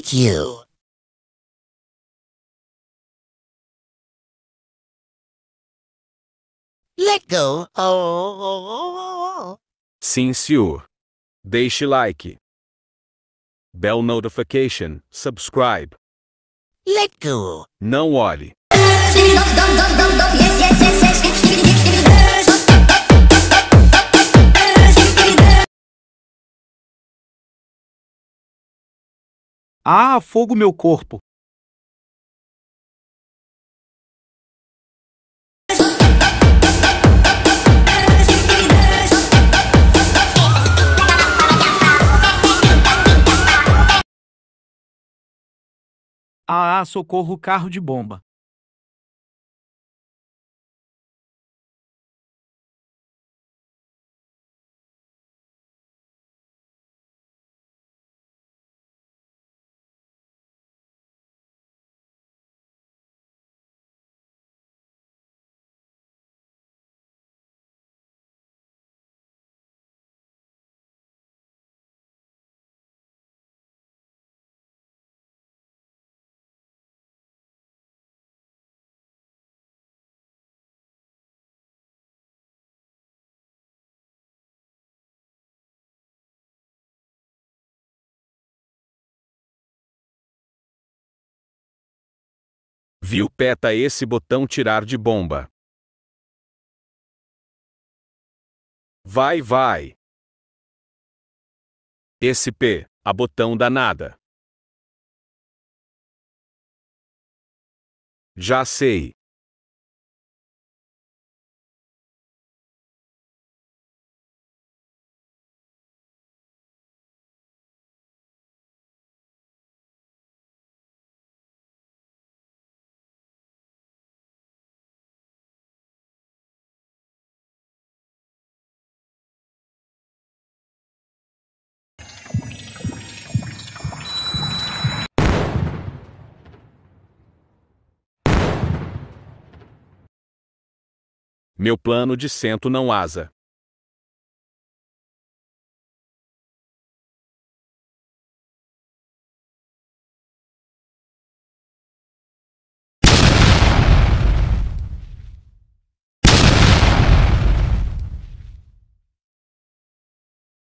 like you. Let go. oh, Sim, senhor. Deixe like. Bell notification. Subscribe. Let go. Não olhe. Ah, fogo meu corpo! Ah, socorro carro de bomba! Viu peta esse botão tirar de bomba. Vai, vai. Esse P, a botão danada. Já sei. Meu plano de cento não asa.